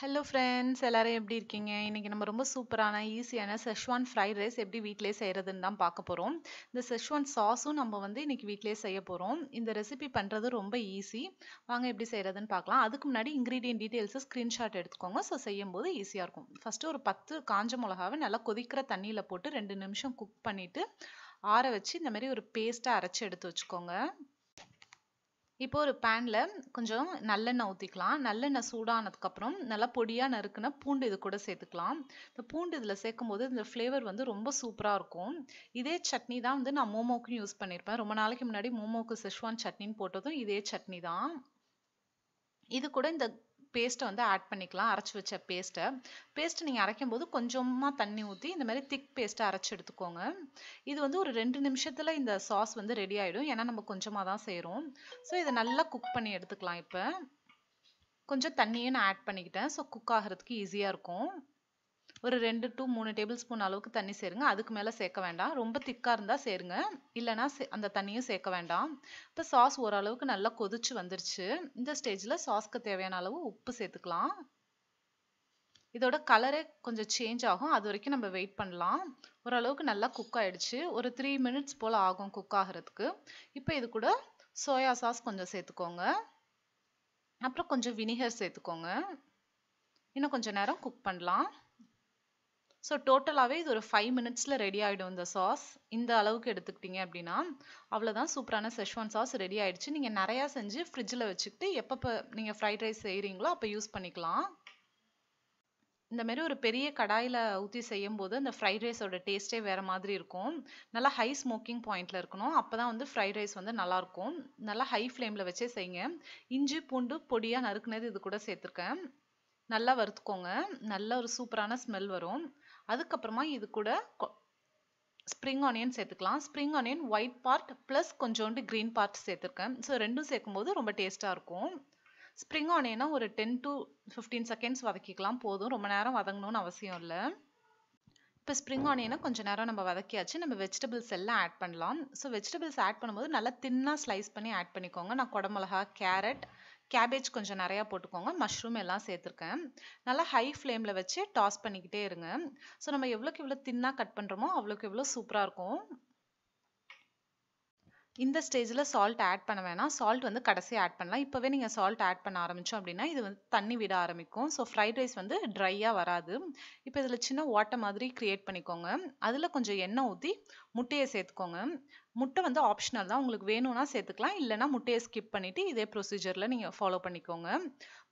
hello friends எல்லோரும் எப்படி இருக்கீங்க இன்றைக்கி நம்ம ரொம்ப சூப்பரான ஈஸியான செஷ்வான் ஃப்ரைட் ரைஸ் எப்படி வீட்டிலே செய்கிறதுன்னு தான் பார்க்க போகிறோம் இந்த செஷ்வான் சாஸும் நம்ம வந்து இன்றைக்கி வீட்டிலே செய்ய போகிறோம் இந்த ரெசிபி பண்ணுறது ரொம்ப ஈஸி வாங்க எப்படி செய்கிறதுன்னு பார்க்கலாம் அதுக்கு முன்னாடி இன்க்ரீடியன்ட் டீட்டெயில்ஸை ஸ்க்ரீன்ஷாட் எடுத்துக்கோங்க ஸோ செய்யும்போது ஈஸியாக இருக்கும் ஃபஸ்ட்டு ஒரு பத்து காஞ்ச மிளகாவை நல்லா கொதிக்கிற தண்ணியில் போட்டு ரெண்டு நிமிஷம் குக் பண்ணிவிட்டு ஆற வச்சு இந்த மாதிரி ஒரு பேஸ்ட்டாக அரைச்சி எடுத்து வச்சுக்கோங்க இப்போ ஒரு பேனில் கொஞ்சம் நல்லெண்ணெய் ஊற்றிக்கலாம் நல்லெண்ணெய் சூடானதுக்கப்புறம் நல்லா பொடியாக நறுக்குன பூண்டு இது கூட சேர்த்துக்கலாம் இந்த பூண்டு இதில் சேர்க்கும்போது இந்த ஃப்ளேவர் வந்து ரொம்ப சூப்பராக இருக்கும் இதே சட்னி தான் வந்து நான் மோமோக்கும் யூஸ் பண்ணியிருப்பேன் ரொம்ப நாளைக்கு முன்னாடி மோமோக்கு சிஷ்வான் சட்னின்னு போட்டதும் இதே சட்னி தான் இது கூட இந்த பேஸ்ட்டை வந்து ஆட் பண்ணிக்கலாம் அரைச்சி வச்ச பேஸ்ட்டை பேஸ்ட்டு நீங்கள் அரைக்கும் போது கொஞ்சமாக தண்ணி ஊற்றி இந்த மாதிரி திக் பேஸ்ட்டை அரைச்சி எடுத்துக்கோங்க இது வந்து ஒரு ரெண்டு நிமிஷத்தில் இந்த சாஸ் வந்து ரெடி ஆகிடும் ஏன்னா நம்ம கொஞ்சமாக தான் செய்கிறோம் ஸோ இதை நல்லா குக் பண்ணி எடுத்துக்கலாம் இப்போ கொஞ்சம் தண்ணியும் நான் ஆட் பண்ணிக்கிட்டேன் ஸோ குக் ஆகிறதுக்கு ஈஸியாக இருக்கும் ஒரு ரெண்டு டு மூணு டேபிள் ஸ்பூன் அளவுக்கு தண்ணி சேருங்க அதுக்கு மேலே சேர்க்க வேண்டாம் ரொம்ப திக்காக இருந்தால் சேருங்க இல்லைனா அந்த தண்ணியும் சேர்க்க வேண்டாம் இப்போ சாஸ் ஓரளவுக்கு நல்லா கொதிச்சு வந்துருச்சு இந்த ஸ்டேஜில் சாஸ்க்கு தேவையான அளவு உப்பு சேர்த்துக்கலாம் இதோட கலரே கொஞ்சம் சேஞ்ச் ஆகும் அது வரைக்கும் நம்ம வெயிட் பண்ணலாம் ஓரளவுக்கு நல்லா குக் ஆகிடுச்சு ஒரு த்ரீ மினிட்ஸ் போல் ஆகும் குக் ஆகிறதுக்கு இப்போ இது கூட சோயா சாஸ் கொஞ்சம் சேர்த்துக்கோங்க அப்புறம் கொஞ்சம் வினிகர் சேர்த்துக்கோங்க இன்னும் கொஞ்சம் நேரம் குக் பண்ணலாம் ஸோ டோட்டலாகவே இது ஒரு ஃபைவ் மினிட்ஸில் ரெடி ஆகிடும் இந்த சாஸ் இந்த அளவுக்கு எடுத்துக்கிட்டிங்க அப்படின்னா அவ்வளோதான் சூப்பரான செஷ்வான் சாஸ் ரெடி ஆகிடுச்சு நீங்கள் நிறையா செஞ்சு ஃப்ரிட்ஜில் வச்சுக்கிட்டு எப்பப்போ நீங்கள் ஃப்ரைட் ரைஸ் செய்கிறீங்களோ அப்போ யூஸ் பண்ணிக்கலாம் இந்த மாதிரி ஒரு பெரிய கடாயில் ஊற்றி செய்யும் போது அந்த ஃப்ரைட் ரைஸோட டேஸ்ட்டே வேறு மாதிரி இருக்கும் நல்லா ஹை ஸ்மோக்கிங் பாயிண்ட்டில் இருக்கணும் அப்போ தான் வந்து ஃப்ரைட் ரைஸ் வந்து நல்லாயிருக்கும் நல்லா ஹை ஃப்ளேமில் வச்சே செய்யுங்க இஞ்சி பூண்டு பொடியாக நறுக்குனது இது கூட சேர்த்துருக்கேன் நல்லா வறுத்துக்கோங்க நல்ல ஒரு சூப்பரான ஸ்மெல் வரும் அதுக்கப்புறமா இது கூட ஸ்ப்ரிங் ஆனியன் சேர்த்துக்கலாம் spring onion white part plus கொஞ்சோண்டு க்ரீன் பார்ட் சேர்த்துருக்கேன் ஸோ ரெண்டும் சேர்க்கும்போது ரொம்ப டேஸ்ட்டாக இருக்கும் ஸ்ப்ரிங் ஆனியனை ஒரு டென் டு ஃபிஃப்டீன் செகண்ட்ஸ் வதக்கிக்கலாம் போதும் ரொம்ப நேரம் வதங்கணும்னு அவசியம் இல்லை இப்போ ஸ்ப்ரிங் ஆனியனை கொஞ்சம் நேரம் நம்ம வதக்கியாச்சு நம்ம வெஜிடபிள்ஸ் எல்லாம் ஆட் பண்ணலாம் ஸோ வெஜிடபிள்ஸ் ஆட் பண்ணும்போது நல்லா தின்னாக ஸ்லைஸ் பண்ணி ஆட் பண்ணிக்கோங்க நான் குடமிளகா கேரட் கேபேஜ் கொஞ்சம் நிறையா போட்டுக்கோங்க மஷ்ரூம் எல்லாம் சேர்த்துருக்கேன் நல்லா ஹை ஃப்ளேமில் வச்சு டாஸ் பண்ணிக்கிட்டே இருங்க ஸோ நம்ம எவ்வளோக்கு எவ்வளோ தின்னாக கட் பண்ணுறோமோ அவ்வளோக்கு எவ்வளோ சூப்பராக இருக்கும் இந்த ஸ்டேஜில் சால்ட் ஆட் பண்ண வேணாம் சால்ட் வந்து கடைசி ஆட் பண்ணலாம் இப்போவே நீங்கள் சால்ட் ஆட் பண்ண ஆரம்பித்தோம் அப்படின்னா இது வந்து தண்ணி விட ஆரம்பிக்கும் ஸோ ஃப்ரைட் ரைஸ் வந்து ட்ரையாக வராது இப்போ இதில் சின்ன ஓட்டை மாதிரி க்ரியேட் பண்ணிக்கோங்க அதில் கொஞ்சம் எண்ணெய் ஊற்றி முட்டையை சேர்த்துக்கோங்க முட்டை வந்து ஆப்ஷனல் தான் உங்களுக்கு வேணும்னா சேர்த்துக்கலாம் இல்லைனா முட்டையை ஸ்கிப் பண்ணிவிட்டு இதே ப்ரொசீஜரில் நீங்கள் ஃபாலோ பண்ணிக்கோங்க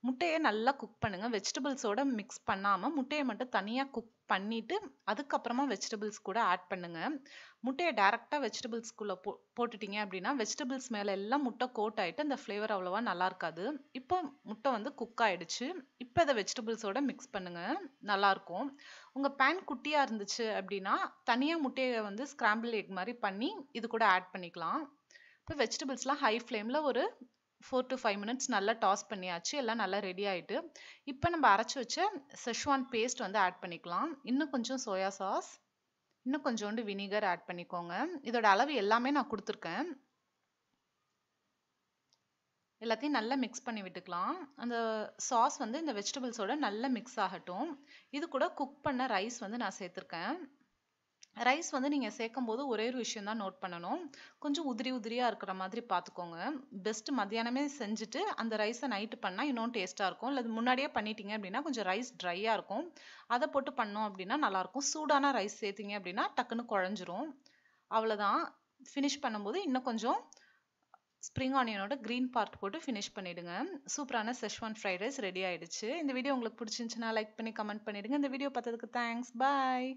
முட்டையை நல்லா குக் பண்ணுங்கள் வெஜிடபிள்ஸோடு மிக்ஸ் பண்ணாமல் முட்டையை மட்டும் தனியாக குக் பண்ணிவிட்டு அதுக்கப்புறமா வெஜிடபிள்ஸ் கூட ஆட் பண்ணுங்கள் முட்டையை டேரெக்டாக வெஜிடபிள்ஸ்குள்ளே போ போட்டுட்டிங்க அப்படின்னா வெஜிடபிள்ஸ் மேலே எல்லாம் முட்டை கோட் ஆகிட்டு அந்த ஃப்ளேவர் அவ்வளோவா நல்லா இருக்காது இப்போ முட்டை வந்து குக் ஆகிடுச்சு இப்போ இதை வெஜிடபிள்ஸோட மிக்ஸ் பண்ணுங்கள் நல்லாயிருக்கும் உங்கள் பேன் குட்டியாக இருந்துச்சு அப்படின்னா தனியாக முட்டையை வந்து ஸ்க்ராம்பிள் எக் மாதிரி பண்ணி இது கூட ஆட் பண்ணிக்கலாம் இப்போ வெஜிடபிள்ஸ்லாம் ஹை ஃப்ளேமில் ஒரு ஃபோர் டு ஃபைவ் மினிட்ஸ் நல்லா டாஸ் பண்ணியாச்சு எல்லாம் நல்லா ரெடி ஆகிட்டு இப்போ நம்ம அரைச்சி வச்ச செஷ்வான் பேஸ்ட் வந்து ஆட் பண்ணிக்கலாம் இன்னும் கொஞ்சம் சோயா சாஸ் இன்னும் கொஞ்சோண்டு வினிகர் ஆட் பண்ணிக்கோங்க இதோட அளவு எல்லாமே நான் கொடுத்துருக்கேன் எல்லாத்தையும் நல்லா மிக்ஸ் பண்ணி விட்டுக்கலாம் அந்த சாஸ் வந்து இந்த வெஜிடபிள்ஸோட நல்லா மிக்ஸ் ஆகட்டும் இது கூட குக் பண்ண ரைஸ் வந்து நான் சேர்த்துருக்கேன் ரைஸ் வந்து நீங்கள் சேர்க்கும் போது ஒரே ஒரு விஷயம் தான் நோட் பண்ணணும் கொஞ்சம் உதிரி உதிரியாக இருக்கிற மாதிரி பார்த்துக்கோங்க பெஸ்ட்டு மத்தியானமே செஞ்சுட்டு அந்த ரைஸை நைட்டு பண்ணால் இன்னும் டேஸ்ட்டாக இருக்கும் இல்லை முன்னாடியே பண்ணிட்டீங்க அப்படின்னா கொஞ்சம் ரைஸ் ட்ரையாக இருக்கும் அதை போட்டு பண்ணோம் அப்படின்னா நல்லாயிருக்கும் சூடான ரைஸ் சேர்த்திங்க அப்படின்னா டக்குன்னு குழஞ்சிரும் அவ்வளோதான் ஃபினிஷ் பண்ணும்போது இன்னும் கொஞ்சம் ஸ்ப்ரிங் ஆனியனோட க்ரீன் பார்ட் போட்டு ஃபினிஷ் பண்ணிவிடுங்க சூப்பரான செஷ்வான் ஃப்ரைட் ரைஸ் ரெடி ஆகிடுச்சு இந்த வீடியோ உங்களுக்கு பிடிச்சிருந்துச்சுன்னா லைக் பண்ணி கமெண்ட் பண்ணிவிடுங்க இந்த வீடியோ பார்த்ததுக்கு தேங்க்ஸ் பாய்